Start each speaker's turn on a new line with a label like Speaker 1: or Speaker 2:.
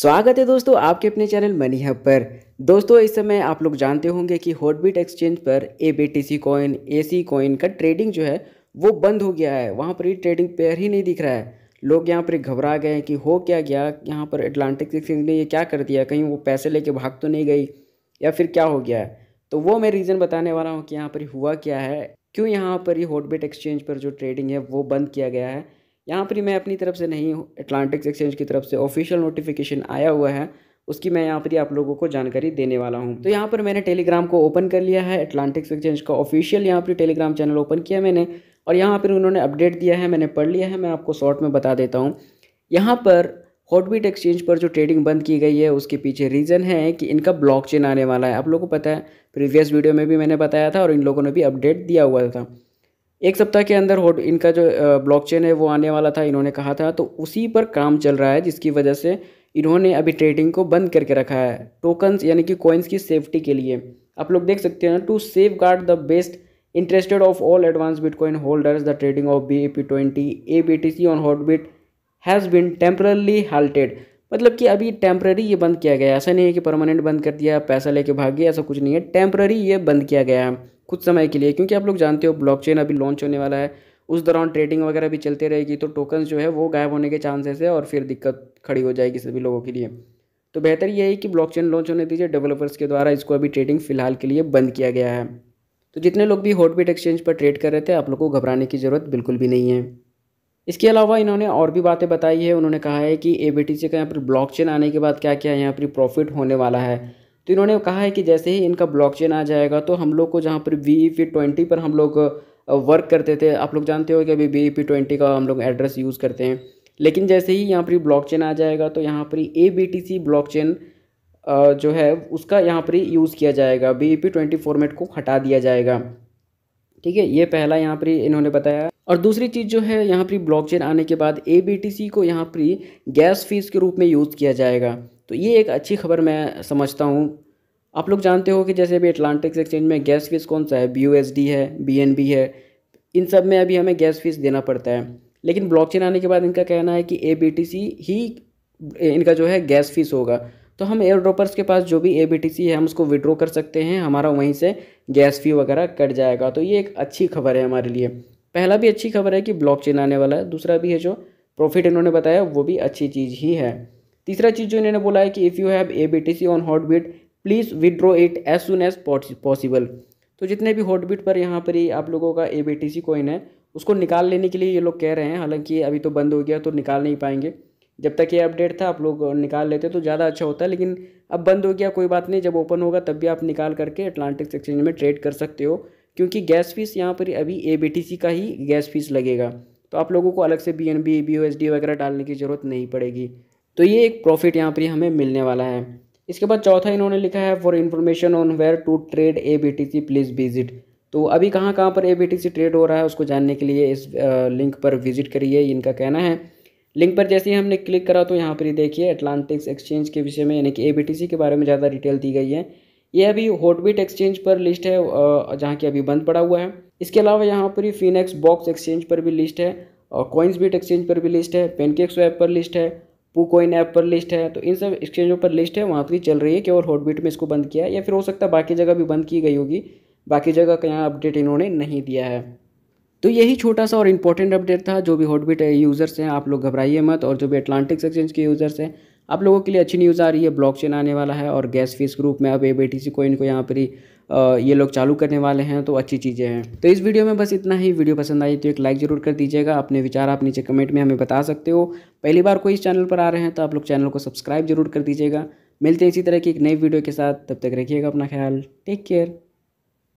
Speaker 1: स्वागत है दोस्तों आपके अपने चैनल मनी हब पर दोस्तों इस समय आप लोग जानते होंगे कि हॉटबीट एक्सचेंज पर A B T C coin A C coin का ट्रेडिंग जो है वो बंद हो गया है वहाँ पर ये ट्रेडिंग पेयर ही नहीं दिख रहा है लोग यहाँ पर घबरा गए हैं कि हो क्या गया यहाँ पर एटलांटिक एक्सचेंज ने ये क्या कर दिया कहीं वो पैसे लेके भाग तो नहीं गई या फिर क्या हो गया है तो वो मैं रीज़न बताने वाला हूँ कि यहाँ पर हुआ क्या है क्यों यहाँ पर ये हॉटबीट एक्सचेंज पर जो ट्रेडिंग है वो बंद किया गया है यहाँ पर मैं अपनी तरफ से नहीं एटलांटिक्स एक्सचेंज की तरफ से ऑफिशियल नोटिफिकेशन आया हुआ है उसकी मैं यहाँ पर ही आप लोगों को जानकारी देने वाला हूँ तो यहाँ पर मैंने टेलीग्राम को ओपन कर लिया है अटलांटिक्स एक्सचेंज का ऑफिशियल यहाँ पर टेलीग्राम चैनल ओपन किया मैंने और यहाँ पर उन्होंने अपडेट दिया है मैंने पढ़ लिया है मैं आपको शॉर्ट में बता देता हूँ यहाँ पर हॉटबीट एक्सचेंज पर जो ट्रेडिंग बंद की गई है उसके पीछे रीज़न है कि इनका ब्लॉकचेन आने वाला है आप लोगों को पता है प्रीवियस वीडियो में भी मैंने बताया था और इन लोगों ने भी अपडेट दिया हुआ था एक सप्ताह के अंदर होट इनका जो ब्लॉकचेन है वो आने वाला था इन्होंने कहा था तो उसी पर काम चल रहा है जिसकी वजह से इन्होंने अभी ट्रेडिंग को बंद करके रखा है टोकन्स यानी कि कॉइन्स की सेफ्टी के लिए आप लोग देख सकते हैं to safeguard the best interested of all advance bitcoin holders the trading of B A P twenty A B T C on bit has been temporarily halted मतलब कि अभी टेम्प्ररी ये बंद किया गया ऐसा नहीं है कि परमानेंट बंद कर दिया पैसा लेके भाग गया ऐसा कुछ नहीं है टेम्प्ररी ये बंद किया गया है कुछ समय के लिए क्योंकि आप लोग जानते हो ब्लॉकचेन अभी लॉन्च होने वाला है उस दौरान ट्रेडिंग वगैरह भी चलते रहेगी तो टोकन जो है वो गायब होने के चांसेस है और फिर दिक्कत खड़ी हो जाएगी सभी लोगों के लिए तो बेहतर ये है कि ब्लॉकचेन लॉन्च होने दीजिए डेवलपर्स के द्वारा इसको अभी ट्रेडिंग फिलहाल के लिए बंद किया गया है तो जितने लोग भी हॉटबिट एक्सचेंज पर ट्रेड कर रहे थे आप लोग को घबराने की ज़रूरत बिल्कुल भी नहीं है इसके अलावा इन्होंने और भी बातें बताई है उन्होंने कहा है कि ए बी टी सी का यहाँ पर ब्लॉकचेन आने के बाद क्या क्या यहाँ पर प्रॉफिट होने वाला है तो इन्होंने कहा है कि जैसे ही इनका ब्लॉकचेन आ जाएगा तो हम लोग को जहाँ पर वी पी ट्वेंटी पर हम लोग वर्क करते थे आप लोग जानते हो कि अभी वी पी ट्वेंटी का हम लोग एड्रेस यूज़ करते हैं लेकिन जैसे ही यहाँ पर ब्लॉकचेन आ जाएगा तो यहाँ पर A B T C chain जो है उसका यहाँ पर यूज़ किया जाएगा ई पी ट्वेंटी फॉर्मेट को हटा दिया जाएगा ठीक है ये पहला यहाँ पर इन्होंने बताया और दूसरी चीज़ जो है यहाँ पर ब्लॉकचेन आने के बाद ए बी टी सी को यहाँ पर गैस फीस के रूप में यूज़ किया जाएगा तो ये एक अच्छी खबर मैं समझता हूँ आप लोग जानते हो कि जैसे अभी अटलांटिक एक्सचेंज में गैस फीस कौन सा है बी है बी है इन सब में अभी हमें गैस फीस देना पड़ता है लेकिन ब्लॉकचेन आने के बाद इनका कहना है कि ए ही इनका जो है गैस फीस होगा तो हम एयर ड्रॉपर्स के पास जो भी ए है हम उसको विड्रॉ कर सकते हैं हमारा वहीं से गैस फी वगैरह कट जाएगा तो ये एक अच्छी खबर है हमारे लिए पहला भी अच्छी खबर है कि ब्लॉकचेन आने वाला है दूसरा भी है जो प्रॉफिट इन्होंने बताया वो भी अच्छी चीज़ ही है तीसरा चीज़ जो इन्होंने बोला है कि if you have A B T C on Hotbit please withdraw it as soon as possible तो जितने भी हॉट बीट पर यहाँ पर ही आप लोगों का A B T C coin है उसको निकाल लेने के लिए ये लोग कह रहे हैं हालांकि अभी तो बंद हो गया तो निकाल नहीं पाएंगे जब तक ये अपडेट था आप लोग निकाल लेते तो ज़्यादा अच्छा होता लेकिन अब बंद हो गया कोई बात नहीं जब ओपन होगा तब भी आप निकाल करके अटलांटिक्स एक्सचेंज में ट्रेड कर सकते हो क्योंकि गैस फीस यहाँ पर अभी ए का ही गैस फीस लगेगा तो आप लोगों को अलग से बी एन बी बी वगैरह डालने की ज़रूरत नहीं पड़ेगी तो ये एक प्रॉफिट यहाँ पर हमें मिलने वाला है इसके बाद चौथा इन्होंने लिखा है for information on where to trade A B T C please visit तो अभी कहाँ कहाँ पर A B T C trade हो रहा है उसको जानने के लिए इस लिंक पर विजिट करिए इनका कहना है लिंक पर जैसे ही हमने क्लिक करा तो यहाँ पर ही देखिए अटलांटिक्स एक्सचेंज के विषय में यानी कि ए बी टी सी के बारे में ज़्यादा डिटेल दी गई है ये अभी हॉटबिट एक्सचेंज पर लिस्ट है जहाँ की अभी बंद पड़ा हुआ है इसके अलावा यहाँ पर ही फिनेक्स बॉक्स एक्सचेंज पर भी लिस्ट है और कॉइन्स बीट एक्सचेंज पर भी लिस्ट है पेनकेक स्वैप पर लिस्ट है पू कोइन ऐप पर लिस्ट है तो इन सब एक्सचेंजों पर लिस्ट है वहाँ पर चल रही है केवल हॉटबीट में इसको बंद किया है या फिर हो सकता है बाकी जगह भी बंद की गई होगी बाकी जगह का यहाँ अपडेट इन्होंने नहीं दिया है तो यही छोटा सा और इम्पोर्टेंट अपडेट था जो भी हॉटबीट यूज़र्स हैं आप लोग घबराइए मत और जो भी अटलांटिक्स एक्सचेंज के यूज़र्स हैं आप लोगों के लिए अच्छी न्यूज़ आ रही है ब्लॉकचेन आने वाला है और गैस फीस ग्रुप में अब A B T C coin को यहाँ पर ही ये लोग चालू करने वाले हैं तो अच्छी चीज़ें हैं तो इस वीडियो में बस इतना ही वीडियो पसंद आई तो एक लाइक ज़रूर कर दीजिएगा अपने विचार आप नीचे कमेंट में हमें बता सकते हो पहली बार कोई इस चैनल पर आ रहे हैं तो आप लोग चैनल को सब्सक्राइब जरूर कर दीजिएगा मिलते हैं इसी तरह की एक नई वीडियो के साथ तब तक रखिएगा अपना ख्याल टेक केयर